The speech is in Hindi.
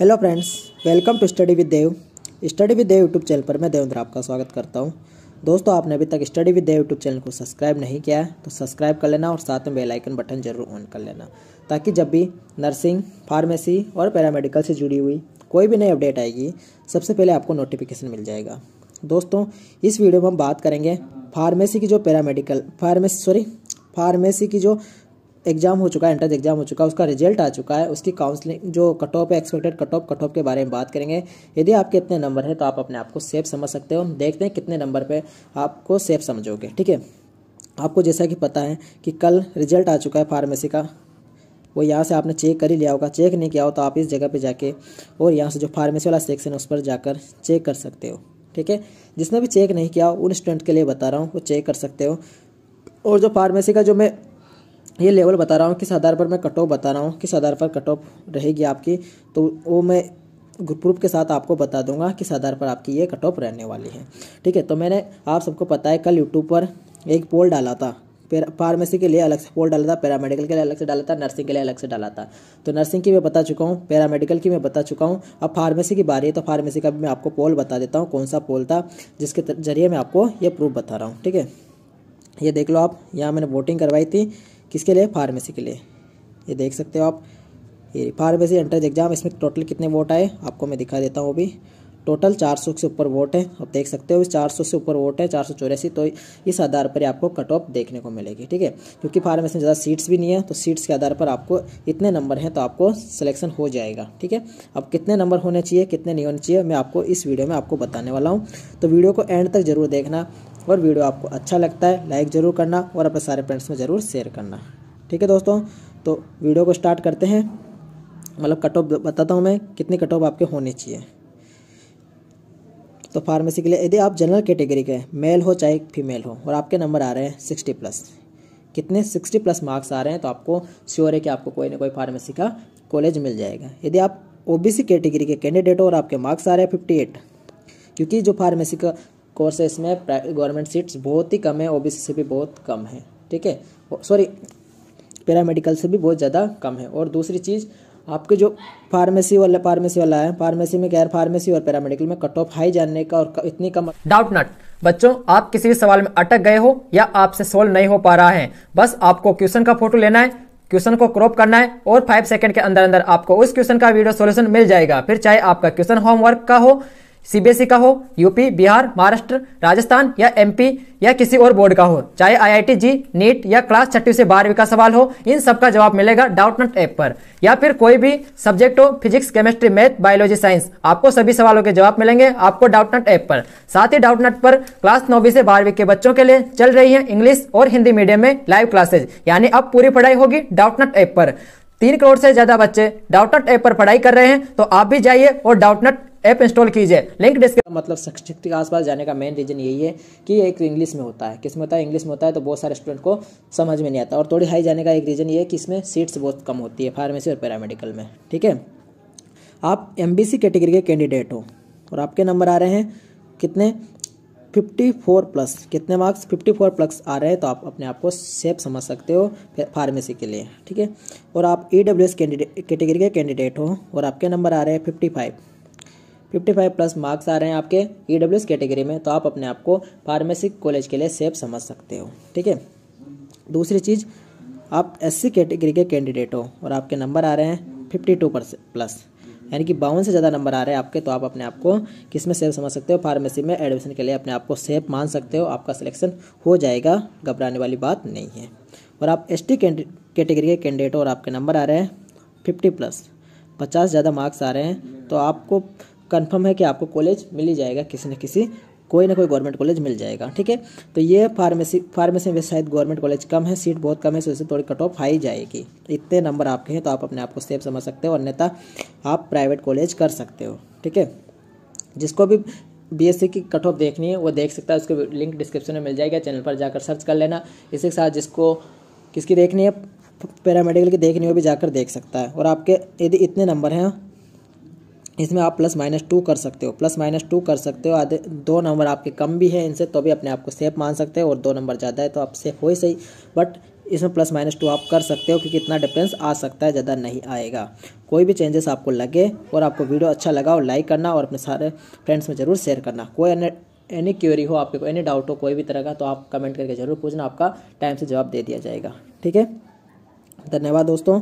hello friends welcome to study with Dev study with Dev YouTube channel पर मैं देवेंद्र आपका स्वागत करता हूं दोस्तों आपने अभी तक study with Dev YouTube channel को सब्सक्राइब नहीं किया है तो सब्सक्राइब कर लेना और साथ में बेल आइकन बटन जरूर ऑन कर लेना ताकि जब भी नर्सिंग फार्मेसी और पैरामेडिकल से जुड़ी हुई कोई भी नई अपडेट आएगी सबसे पहले आपको नोटिफिकेशन मिल जाएगा दोस्तों इस वीडियो में हम बात करेंगे फार्मेसी की जो पैरामेडिकल फार्मेसी सॉरी फार्मेसी की जो एग्ज़ाम हो चुका है एंट्रेंस एग्ज़ाम हो चुका है उसका रिजल्ट आ चुका है उसकी काउंसलिंग जो कट ऑफ है expected cut off cut off के बारे में बात करेंगे यदि आपके इतने नंबर हैं तो आप अपने आप को सेफ समझ सकते हो देखते हैं कितने नंबर पर आपको सेफ समझोगे ठीक है आपको जैसा कि पता है कि कल रिजल्ट आ चुका है फार्मेसी का वो यहाँ से आपने चेक कर ही लिया होगा चेक नहीं किया हो तो आप इस जगह पे जाके और यहाँ से जो फार्मेसी वाला सेक्शन है उस पर जाकर चेक कर सकते हो ठीक है जिसने भी चेक नहीं किया उन स्टूडेंट के लिए बता रहा हूँ वो चेक कर सकते हो और जो फार्मेसी का जो मैं ये लेवल बता रहा हूँ किस आधार पर मैं कट ऑफ बता रहा हूँ किस आधार पर कट ऑफ रहेगी आपकी तो वो मैं प्रूफ के साथ आपको बता दूंगा किस आधार पर आपकी ये कट ऑफ रहने वाली है ठीक है तो मैंने आप सबको पता है कल यूट्यूब पर एक पोल डाला था फार्मेसी के लिए अलग से पोल डाला था पैरामेडिकल के लिए अलग से डाला था नर्सिंग के लिए अलग से डाला था तो नर्सिंग की मैं बता चुका हूँ पैरामेडिकल की मैं बता चुका हूँ अब फार्मेसी की बारी है तो फार्मेसी का भी मैं आपको पोल बता देता हूँ कौन सा पोल था जिसके जरिए मैं आपको ये प्रूफ बता रहा हूँ ठीक है ये देख लो आप यहाँ मैंने वोटिंग करवाई थी किसके लिए फार्मेसी के लिए ये देख सकते हो आप ये फार्मेसी एंट्रेंस एग्जाम इसमें टोटल कितने वोट आए आपको मैं दिखा देता हूँ अभी टोटल 400 से ऊपर वोट है आप देख सकते हो इस 400 से ऊपर वोट है चार तो इस आधार पर आपको कट ऑफ देखने को मिलेगी ठीक है क्योंकि फार्मेसी में ज़्यादा सीट्स भी नहीं है तो सीट्स के आधार पर आपको इतने नंबर हैं तो आपको सिलेक्शन हो जाएगा ठीक है अब कितने नंबर होने चाहिए कितने नहीं होने चाहिए मैं आपको इस वीडियो में आपको बताने वाला हूँ तो वीडियो को एंड तक जरूर देखना और वीडियो आपको अच्छा लगता है लाइक ज़रूर करना और अपने सारे फ्रेंड्स में ज़रूर शेयर करना ठीक है दोस्तों तो वीडियो को स्टार्ट करते हैं मतलब कट ऑफ बताता हूँ मैं कितने कट ऑफ आपके होने चाहिए तो फार्मेसी के लिए यदि आप जनरल कैटेगरी के, मेल हो चाहे फीमेल हो और आपके नंबर आ रहे हैं सिक्सटी प्लस कितने सिक्सटी प्लस मार्क्स आ रहे हैं तो आपको श्योर है कि आपको कोई ना कोई फार्मेसी का कॉलेज मिल जाएगा यदि आप ओबीसी कैटेगरी के कैंडिडेट हो और आपके मार्क्स आ रहे हैं फिफ्टी एट क्योंकि जो फार्मेसी का कोर्सेस में गवर्नमेंट सीट्स बहुत ही कम है ओबीसी से भी बहुत कम है ठीक है सॉरी पैरामेडिकल से भी बहुत ज़्यादा कम है और दूसरी चीज़ आपके जो फार्मेसी वाला फार्मेसी वाला है फार्मेसी में गैर फार्मेसी और पैरामेडिकल में कट ऑफ हाई जानने का और इतनी कम डाउट नट बच्चों आप किसी भी सवाल में अटक गए हो या आपसे सोल्व नहीं हो पा रहा है बस आपको क्वेश्चन का फोटो लेना है क्वेश्चन को क्रॉप करना है और फाइव सेकंड के अंदर अंदर आपको उस क्वेश्चन का वीडियो सोल्यूशन मिल जाएगा फिर चाहे आपका क्वेश्चन होमवर्क का हो सीबीएसई e का हो यूपी बिहार महाराष्ट्र राजस्थान या एमपी या किसी और बोर्ड का हो चाहे आईआईटी जी नीट या क्लास छठी से बारहवीं का सवाल हो इन सब का जवाब मिलेगा डाउट नट ऐप पर या फिर कोई भी सब्जेक्ट हो physics chemistry math biology science आपको सभी सवालों के जवाब मिलेंगे आपको डाउट नट ऐप पर साथ ही डाउट नट पर क्लास नौवीं से बारहवीं के बच्चों के लिए चल रही है इंग्लिश और हिंदी मीडियम में लाइव क्लासेज यानी अब पूरी पढ़ाई होगी डाउट नट ऐप पर तीन करोड़ से ज्यादा बच्चे डाउटनट ऐप पर पढ़ाई कर रहे हैं तो आप भी जाइए और डाउटनट ऐप इंस्टॉल कीजिए लिंक डिस्क्रिप्शन मतलब शिक्षक के आसपास जाने का मेन रीजन यही है कि एक इंग्लिश में होता है किस में होता है इंग्लिश में होता है तो बहुत सारे स्टूडेंट को समझ में नहीं आता और थोड़ी हाई जाने का एक रीज़न ये है कि इसमें सीट्स बहुत कम होती है फार्मेसी और पैरामेडिकल में ठीक है आप एम कैटेगरी के कैंडिडेट हो और आपके नंबर आ रहे हैं कितने 54 प्लस कितने मार्क्स 54 प्लस आ रहे हैं तो आप अपने आप को सेफ समझ सकते हो फार्मेसी के लिए ठीक है और आप ई डब्ल्यू एस कैटेगरी के कैंडिडेट हो और आपके नंबर आ रहे हैं five fifty five plus marks आ रहे हैं आपके ई डब्ल्यू कैटेगरी में तो आप अपने आप को फार्मेसी कॉलेज के लिए सेफ समझ सकते हो ठीक है दूसरी चीज़ आप एस कैटेगरी के कैंडिडेट हो और आपके नंबर आ रहे हैं फिफ्टी टू प्लस यानी कि बावन से ज़्यादा नंबर आ रहे हैं आपके तो आप अपने आप को किस में सेफ समझ सकते हो फार्मेसी में एडमिशन के लिए अपने आप को सेफ मान सकते हो आपका सिलेक्शन हो जाएगा घबराने वाली बात नहीं है और आप एस टी कैटेगरी के कैंडिडेट हो और आपके नंबर आ रहे हैं फिफ्टी प्लस पचास ज़्यादा मार्क्स आ रहे हैं तो आपको कंफर्म है कि आपको कॉलेज मिल ही जाएगा किसी न किसी कोई ना कोई गवर्नमेंट कॉलेज मिल जाएगा ठीक है तो ये फार्मेसी फार्मेसी में शायद गवर्नमेंट कॉलेज कम है सीट बहुत कम है सो इससे थोड़ी कट ऑफ हाई जाएगी इतने नंबर आपके हैं तो आप अपने आप को सेफ समझ सकते हो अन्यथा आप प्राइवेट कॉलेज कर सकते हो ठीक है जिसको भी बीएससी की कट ऑफ देखनी है वो देख सकता है उसके लिंक डिस्क्रिप्शन में मिल जाएगा चैनल पर जाकर सर्च कर लेना के साथ जिसको किसकी देखनी है पैरामेडिकल की देखनी हो भी जाकर देख सकता है और आपके यदि इतने नंबर हैं इसमें आप प्लस माइनस टू कर सकते हो प्लस माइनस टू कर सकते हो आधे दो नंबर आपके कम भी है इनसे तो भी अपने आप को सेफ मान सकते हो और दो नंबर ज़्यादा है तो आप सेफ हो ही सही बट इसमें प्लस माइनस टू आप कर सकते हो क्योंकि इतना डिफरेंस आ सकता है ज़्यादा नहीं आएगा कोई भी चेंजेस आपको लगे और आपको वीडियो अच्छा लगा हो लाइक करना और अपने सारे फ्रेंड्स में ज़रूर शेयर करना कोई एनी क्यूरी हो आपके कोई एनी डाउट हो कोई भी तरह का तो आप कमेंट करके ज़रूर पूछना आपका टाइम से जवाब दे दिया जाएगा ठीक है धन्यवाद दोस्तों